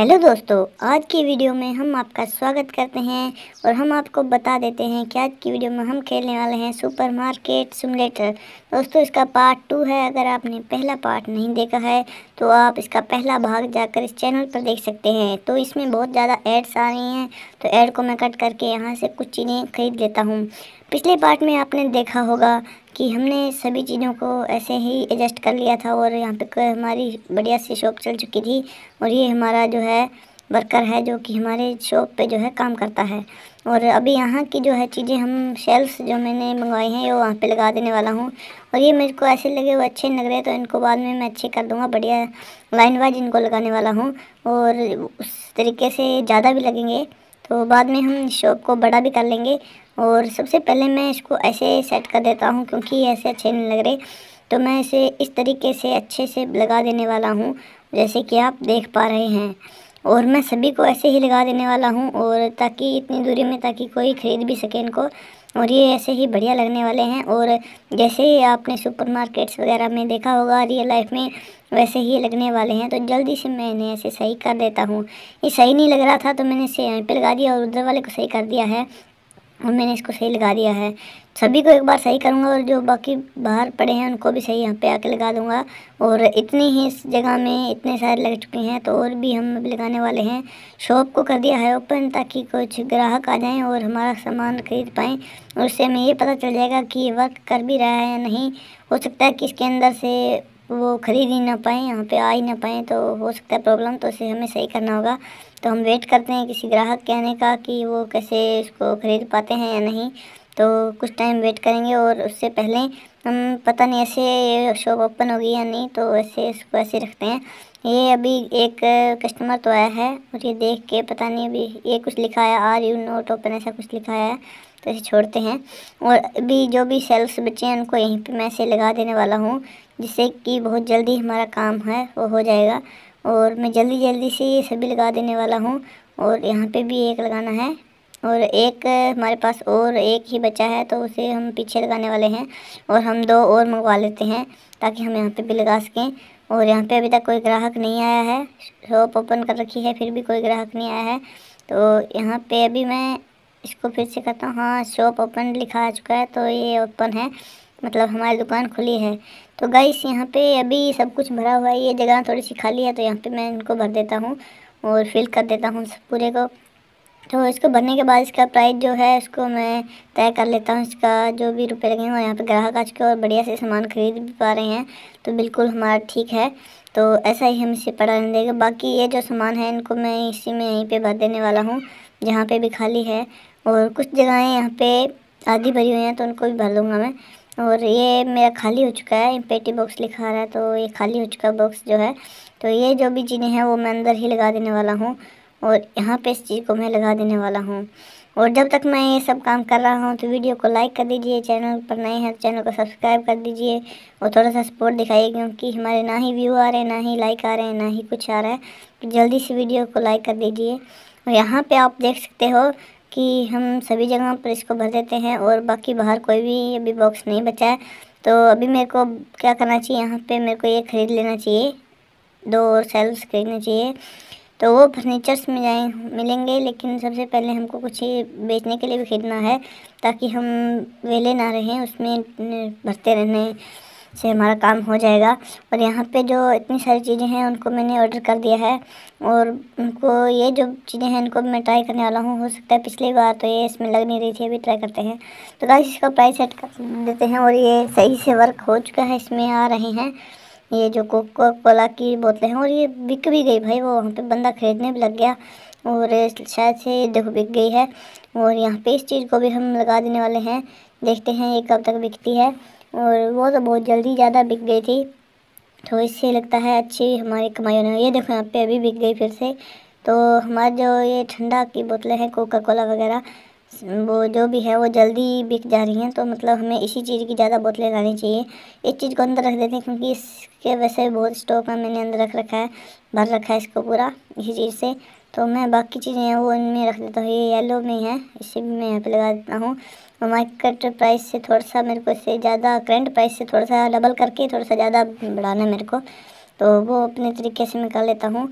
hello दोस्तों आज की वीडियो में हम आपका स्वागत करते हैं और हम आपको बता देते हैं कि आज की वीडियो में हम खेलने वाले हैं सुपर मार्केट सिमुलेटर दोस्तों इसका पार्ट टू है अगर आपने पहला पार्ट नहीं देखा है तो आप इसका पहला भाग जाकर इस चैनल पर देख सकते हैं तो इसमें बहुत ज़्यादा एड्स आ रही हैं तो एड को मैं कट करके यहाँ से कुछ चीज़ें खरीद लेता हूँ पिछले पार्ट में आपने देखा होगा कि हमने सभी चीज़ों को ऐसे ही एडजस्ट कर लिया था और यहाँ पे हमारी बढ़िया सी शॉप चल चुकी थी और ये हमारा जो है वर्कर है जो कि हमारे शॉप पे जो है काम करता है और अभी यहाँ की जो है चीज़ें हम शेल्फ्स जो मैंने मंगवाई हैं वो वहाँ पे लगा देने वाला हूँ और ये मेरे को ऐसे लगे वो अच्छे लग रहे तो इनको बाद में मैं अच्छे कर दूँगा बढ़िया लाइन वाइज इनको लगाने वाला हूँ और उस तरीके से ज़्यादा भी लगेंगे तो बाद में हम शॉप को बड़ा भी कर लेंगे और सबसे पहले मैं इसको ऐसे सेट कर देता हूँ क्योंकि ऐसे अच्छे नहीं लग रहे तो मैं इसे इस तरीके से अच्छे से लगा देने वाला हूँ जैसे कि आप देख पा रहे हैं और मैं सभी को ऐसे ही लगा देने वाला हूँ और ताकि इतनी दूरी में ताकि कोई ख़रीद भी सके इनको और ये ऐसे ही बढ़िया लगने वाले हैं और जैसे ही आपने सुपरमार्केट्स वगैरह में देखा होगा रियल लाइफ में वैसे ही लगने वाले हैं तो जल्दी से मैं इन्हें ऐसे सही कर देता हूँ ये सही नहीं लग रहा था तो मैंने इसे यहीं पर लगा दिया और उधर वाले को सही कर दिया है और मैंने इसको सही लगा दिया है सभी को एक बार सही करूँगा और जो बाकी बाहर पड़े हैं उनको भी सही यहाँ पे आके लगा दूँगा और इतनी ही इस जगह में इतने सारे लग चुके हैं तो और भी हम लगाने वाले हैं शॉप को कर दिया है ओपन ताकि कुछ ग्राहक आ जाएं और हमारा सामान खरीद पाएँ और उससे हमें ये पता चल जाएगा कि वर्क कर भी रहा है या नहीं हो सकता है कि इसके अंदर से वो ख़रीद ही ना पाएँ यहाँ पे आ ही ना पाएँ तो हो सकता है प्रॉब्लम तो उसे हमें सही करना होगा तो हम वेट करते हैं किसी ग्राहक कहने का कि वो कैसे उसको ख़रीद पाते हैं या नहीं तो कुछ टाइम वेट करेंगे और उससे पहले हम पता नहीं ऐसे शॉप ओपन होगी या नहीं तो ऐसे इसको ऐसे रखते हैं ये अभी एक कस्टमर तो आया है और ये देख के पता नहीं अभी ये कुछ लिखा है आर यू नोट ओपन ऐसा कुछ लिखा है तो इसे छोड़ते हैं और अभी जो भी सेल्स बचे हैं उनको यहीं पे मैं ऐसे लगा देने वाला हूँ जिससे कि बहुत जल्दी हमारा काम है वो हो जाएगा और मैं जल्दी जल्दी से ये सभी लगा देने वाला हूँ और यहाँ पे भी एक लगाना है और एक हमारे पास और एक ही बचा है तो उसे हम पीछे लगाने वाले हैं और हम दो और मंगवा लेते हैं ताकि हम यहाँ पे भी लगा सकें और यहाँ पे अभी तक कोई ग्राहक नहीं आया है शॉप ओपन कर रखी है फिर भी कोई ग्राहक नहीं आया है तो यहाँ पे अभी मैं इसको फिर से कहता हूँ हाँ शॉप ओपन लिखा आ चुका है तो ये ओपन है मतलब हमारी दुकान खुली है तो गाइस यहाँ पे अभी सब कुछ भरा हुआ है ये जगह थोड़ी सी खाली है तो यहाँ पे मैं इनको भर देता हूँ और फिल कर देता हूँ पूरे को तो इसको भरने के बाद इसका प्राइस जो है इसको मैं तय कर लेता हूँ इसका जो भी रुपए लगेंगे और यहाँ पे ग्राहक आ चुके और बढ़िया से सामान खरीद भी पा रहे हैं तो बिल्कुल हमारा ठीक है तो ऐसा ही हम इसे पड़ा रहने देगा बाकी ये जो सामान है इनको मैं इसी में यहीं पर भर देने वाला हूँ जहाँ पर भी खाली है और कुछ जगहें यहाँ पर आधी भरी हुई हैं तो उनको भी भर दूँगा मैं और ये मेरा खाली हो चुका है पेटी बॉक्स लिखा रहा है तो ये खाली हो चुका बॉक्स जो है तो ये जो भी चीज़ें हैं वो मैं अंदर ही लगा देने वाला हूँ और यहाँ पे इस चीज़ को मैं लगा देने वाला हूँ और जब तक मैं ये सब काम कर रहा हूँ तो वीडियो को लाइक कर दीजिए चैनल पर नए हैं तो चैनल को सब्सक्राइब कर दीजिए और थोड़ा सा सपोर्ट दिखाइए क्योंकि हमारे ना ही व्यू आ रहे हैं ना ही लाइक आ रहे हैं ना ही कुछ आ रहा है तो जल्दी से वीडियो को लाइक कर दीजिए और यहाँ पर आप देख सकते हो कि हम सभी जगह पर इसको भर देते हैं और बाकी बाहर कोई भी अभी बॉक्स नहीं बचा है तो अभी मेरे को क्या करना चाहिए यहाँ पे मेरे को ये ख़रीद लेना चाहिए दो और सेल्स खरीदना चाहिए तो वो फर्नीचर्स में जाए मिलेंगे लेकिन सबसे पहले हमको कुछ बेचने के लिए भी खरीदना है ताकि हम वेले ना रहें उसमें भरते रहने से हमारा काम हो जाएगा और यहाँ पे जो इतनी सारी चीज़ें हैं उनको मैंने ऑर्डर कर दिया है और उनको ये जो चीज़ें हैं इनको मैं ट्राई करने वाला हूँ हो सकता है पिछली बार तो ये इसमें लग नहीं रही थी अभी ट्राई करते हैं तो गाइस इसका प्राइस सेट कर देते हैं और ये सही से वर्क हो चुका है इसमें आ रहे हैं ये जो कोको कोला की बोतलें हैं और ये बिक भी गई भाई वो वहाँ पर बंदा खरीदने भी लग गया और शायद से ये देखो बिक गई है और यहाँ पे इस चीज़ को भी हम लगा देने वाले हैं देखते हैं ये कब तक बिकती है और वो तो बहुत जल्दी ज़्यादा बिक गई थी तो इससे लगता है अच्छी हमारी कमाई होने ये देखो यहाँ पे अभी बिक गई फिर से तो हमारे जो ये ठंडा की बोतलें हैं कोका कोला वगैरह वो जो भी है वो जल्दी बिक जा रही हैं तो मतलब हमें इसी चीज़ की ज़्यादा बोतलें लानी चाहिए इस चीज़ को अंदर रख देते हैं क्योंकि इसके वैसे बहुत स्टॉक है मैंने अंदर रख रखा है भर रखा है इसको पूरा इसी चीज़ से तो मैं बाकी चीज़ें हैं वो इनमें रख देता हूँ ये येलो में है इसे भी मैं यहाँ पर लगा देता हूँ मार्केट प्राइस से थोड़ा सा मेरे को इससे ज़्यादा करेंट प्राइस से थोड़ा सा डबल करके थोड़ा सा ज़्यादा बढ़ाना है मेरे को तो वो अपने तरीके से मैं कर लेता हूँ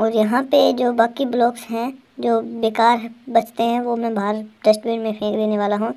और यहाँ पे जो बाकी ब्लॉक्स हैं जो बेकार बचते हैं वो मैं बाहर डस्टबिन में फेंक देने वाला हूँ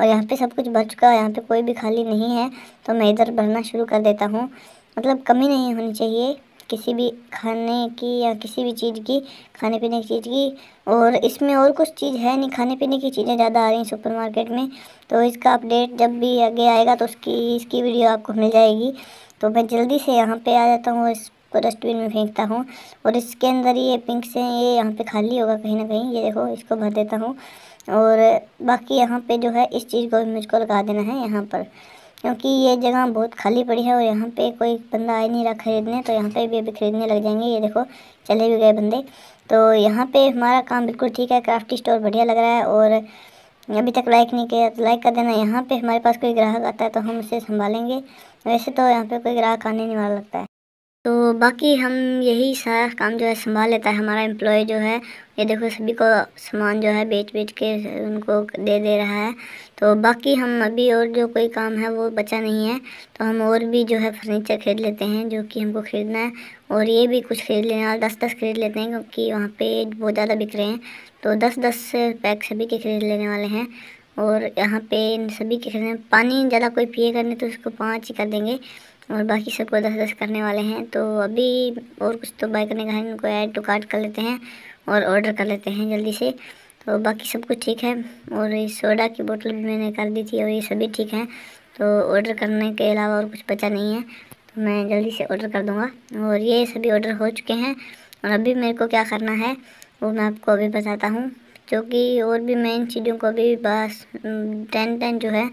और यहाँ पे सब कुछ भर चुका है यहाँ पे कोई भी खाली नहीं है तो मैं इधर भरना शुरू कर देता हूँ मतलब कमी नहीं होनी चाहिए किसी भी खाने की या किसी भी चीज़ की खाने पीने की चीज़ की और इसमें और कुछ चीज़ है नहीं खाने पीने की चीज़ें ज़्यादा आ रही हैं सुपरमार्केट में तो इसका अपडेट जब भी आगे आएगा तो उसकी इसकी वीडियो आपको मिल जाएगी तो मैं जल्दी से यहाँ पे आ जाता हूँ और इसको डस्टबिन में फेंकता हूँ और इसके अंदर ये पिंक से ये यहाँ पे खाली होगा कहीं ना कहीं ये देखो इसको भर देता हूँ और बाकी यहाँ पे जो है इस चीज़ को मुझको लगा देना है यहाँ पर क्योंकि ये जगह बहुत खाली पड़ी है और यहाँ पे कोई बंदा आ नहीं रहा खरीदने तो यहाँ पे भी अभी खरीदने लग जाएंगे ये देखो चले भी गए बंदे तो यहाँ पे हमारा काम बिल्कुल ठीक है क्राफ्टी स्टोर बढ़िया लग रहा है और अभी तक लाइक नहीं किया तो लाइक कर देना यहाँ पे हमारे पास कोई ग्राहक आता है तो हम उसे संभालेंगे वैसे तो यहाँ पर कोई ग्राहक आने नहीं वाला लगता है तो बाकी हम यही सारा काम जो है संभाल लेता है हमारा एम्प्लॉय जो है ये देखो सभी को सामान जो है बेच बेच के उनको दे दे रहा है तो बाकी हम अभी और जो कोई काम है वो बचा नहीं है तो हम और भी जो है फर्नीचर खरीद लेते हैं जो कि हमको ख़रीदना है और ये भी कुछ खरीद लेना दस दस खरीद लेते हैं क्योंकि वहाँ पे बहुत ज़्यादा बिक रहे हैं तो दस दस पैक सभी के खरीद लेने वाले हैं और यहाँ पे इन सभी के खरीदने पानी ज़्यादा कोई पिएगा नहीं तो उसको पाँच ही कर देंगे और बाकी सबको दस दस करने वाले हैं तो अभी और कुछ तो बाय करने का है उनको ऐड टू कार्ट कर लेते हैं और ऑर्डर कर लेते हैं जल्दी से तो बाकी सब कुछ ठीक है और ये सोडा की बोतल भी मैंने कर दी थी और ये सभी ठीक हैं तो ऑर्डर करने के अलावा और कुछ बचा नहीं है तो मैं जल्दी से ऑर्डर कर दूँगा और ये सभी ऑर्डर हो चुके हैं और अभी मेरे को क्या करना है वो मैं आपको अभी बताता हूँ क्योंकि और भी मैं इन चीज़ों को अभी बस टेन टेन जो है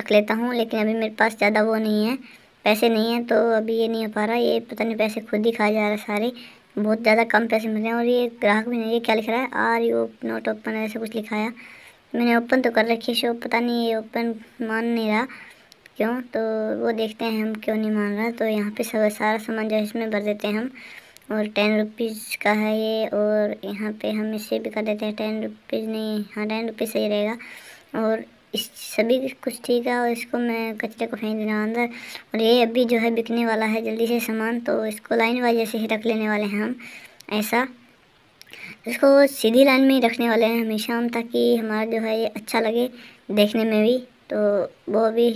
रख लेता हूँ लेकिन अभी मेरे पास ज़्यादा वो नहीं है पैसे नहीं हैं तो अभी ये नहीं हो पा रहा ये पता नहीं पैसे खुद ही खा जा रहे सारे बहुत ज़्यादा कम पैसे मिल रहे हैं और ये ग्राहक भी नहीं ये क्या लिख रहा है आर यू नोट ओपन ऐसे कुछ लिखाया मैंने ओपन तो कर रखी शो पता नहीं ये ओपन मान नहीं रहा क्यों तो वो देखते हैं हम क्यों नहीं मान रहा तो यहाँ पे सब सारा सामान जो है इसमें भर देते हैं हम और टेन रुपीज़ का है ये और यहाँ पे हम इसे भी कर देते हैं टेन रुपीज़ नहीं हाँ टेन रुपीज़ सही रहेगा और इस सभी कुछ ठीक है और इसको मैं कचरे को फेंक देना अंदर और ये अभी जो है बिकने वाला है जल्दी से सामान तो इसको लाइन वाइज ऐसे ही रख लेने वाले हैं हम ऐसा इसको सीधी लाइन में ही रखने वाले हैं हमेशा हम ताकि हमारा जो है ये अच्छा लगे देखने में भी तो वो भी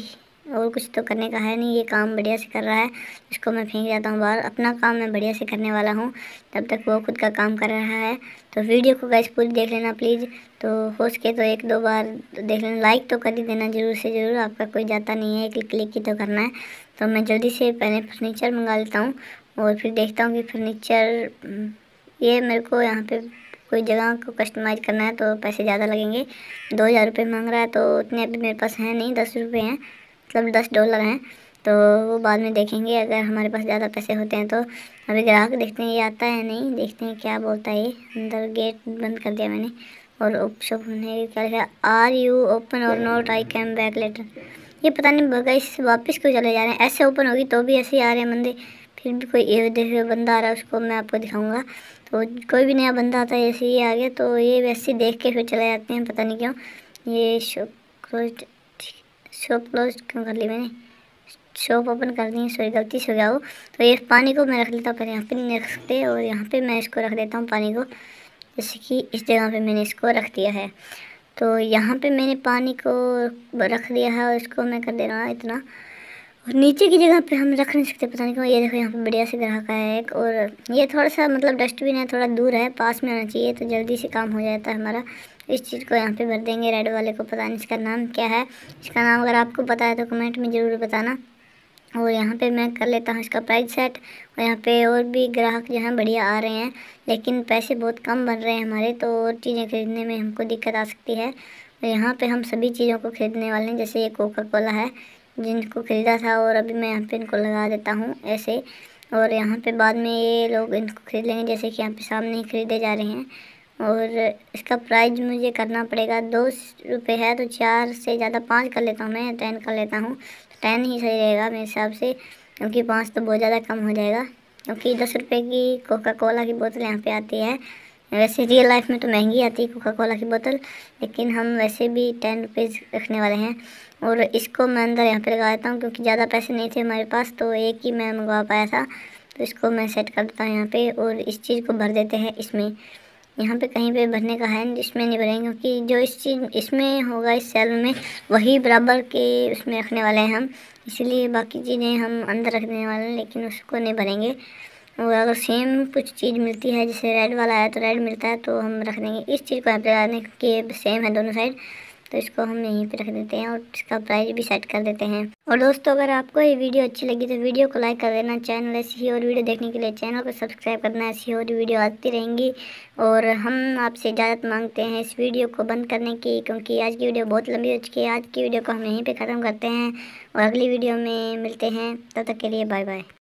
और कुछ तो करने का है नहीं ये काम बढ़िया से कर रहा है इसको मैं फेंक जाता हूँ बाहर अपना काम मैं बढ़िया से करने वाला हूँ तब तक वो खुद का काम कर रहा है तो वीडियो को गैस पूरी देख लेना प्लीज़ तो हो सके तो एक दो बार देख लेना लाइक तो कर ही देना ज़रूर से ज़रूर आपका कोई जाता नहीं है क्लिक क्लिक ही तो करना है तो मैं जल्दी से पहले फर्नीचर मंगा लेता हूँ और फिर देखता हूँ कि फर्नीचर ये मेरे को यहाँ पर कोई जगह को कस्टमाइज करना है तो पैसे ज़्यादा लगेंगे दो हज़ार रुपये मांग रहा है तो उतने अभी मेरे पास हैं नहीं दस रुपये हैं मतलब दस डॉलर हैं तो वो बाद में देखेंगे अगर हमारे पास ज़्यादा पैसे होते हैं तो अभी ग्राहक देखते हैं ये आता है नहीं देखते हैं क्या बोलता है ये अंदर गेट बंद कर दिया मैंने और ऑप्शन ने क्या लिखा आर यू ओपन और not I came back later ये पता नहीं बगा इससे वापस क्यों चले जा रहे हैं ऐसे ओपन होगी तो भी ऐसे ही आ रहे हैं बंदे फिर भी कोई ये बंदा आ रहा है उसको मैं आपको दिखाऊंगा तो कोई भी नया बंदा आता है ऐसे ही आ गया तो ये वैसे देख के फिर चले जाते हैं पता नहीं क्यों ये शुक्र शॉप क्लोज क्यों कर ली मैंने शॉप ओपन कर दी सॉरी गलती से हो गया वो तो ये पानी को मैं रख लेता हूँ पहले यहाँ पर नहीं रख सकते और यहाँ पे मैं इसको रख देता हूँ पानी को जैसे कि इस जगह पे मैंने इसको रख दिया है तो यहाँ पे मैंने पानी को रख दिया है और इसको मैं कर दे रहा हूँ इतना और नीचे की जगह पे हम रख नहीं सकते पता नहीं क्यों ये देखो यहाँ पे बढ़िया से ग्राहक है एक और ये थोड़ा सा मतलब डस्टबिन है थोड़ा दूर है पास में आना चाहिए तो जल्दी से काम हो जाता है हमारा इस चीज़ को यहाँ पे भर देंगे रेड वाले को पता नहीं इसका नाम क्या है इसका नाम अगर आपको पता है तो कमेंट में ज़रूर बताना और यहाँ पर मैं कर लेता हूँ इसका प्राइस सेट और यहाँ पर और भी ग्राहक जो हैं बढ़िया आ रहे हैं लेकिन पैसे बहुत कम बन रहे हैं हमारे तो और चीज़ें ख़रीदने में हमको दिक्कत आ सकती है यहाँ पे हम सभी चीज़ों को ख़रीदने वाले हैं जैसे ये कोका कोला है जिनको ख़रीदा था और अभी मैं यहाँ पे इनको लगा देता हूँ ऐसे और यहाँ पे बाद में ये लोग इनको खरीद लेंगे जैसे कि यहाँ पे सामने ही खरीदे जा रहे हैं और इसका प्राइस मुझे करना पड़ेगा दो रुपये है तो चार से ज़्यादा पाँच कर लेता हूँ मैं टेन कर लेता हूँ तो टेन ही सही रहेगा मेरे हिसाब से क्योंकि पाँच तो बहुत ज़्यादा कम हो जाएगा क्योंकि दस रुपये की कोका कोला की बोतल यहाँ पर आती है वैसे रियल लाइफ में तो महंगी आती है कोका कोला की बोतल लेकिन हम वैसे भी टेन रुपीज़ रखने वाले हैं और इसको मैं अंदर यहाँ पर लगा देता हूँ क्योंकि ज़्यादा पैसे नहीं थे हमारे पास तो एक ही मैं मंगवा पाया था तो इसको मैं सेट कर देता हूँ यहाँ पर और इस चीज़ को भर देते हैं इसमें यहाँ पे कहीं पे भरने का है इसमें नहीं भरेंगे क्योंकि जो इस चीज़ इसमें होगा इस सेल में वही बराबर के उसमें रखने वाले हैं हम इसीलिए बाकी चीज़ें हम अंदर रखने वाले हैं लेकिन उसको नहीं भरेंगे और अगर सेम कुछ चीज़ मिलती है जैसे रेड वाला है तो रेड मिलता है तो हम रख देंगे इस चीज़ को यहाँ पर लगा देंगे क्योंकि सेम है दोनों साइड तो इसको हम यहीं पर रख देते हैं और इसका प्राइस भी सेट कर देते हैं और दोस्तों अगर आपको ये वीडियो अच्छी लगी तो वीडियो को लाइक कर देना चैनल ऐसी ही और वीडियो देखने के लिए चैनल को सब्सक्राइब करना ऐसी और वीडियो आती रहेंगी और हम आपसे इजाज़त मांगते हैं इस वीडियो को बंद करने की क्योंकि आज की वीडियो बहुत लंबी हो चुकी है आज की वीडियो को हम यहीं पर ख़त्म करते हैं और अगली वीडियो में मिलते हैं तब तो तक के लिए बाय बाय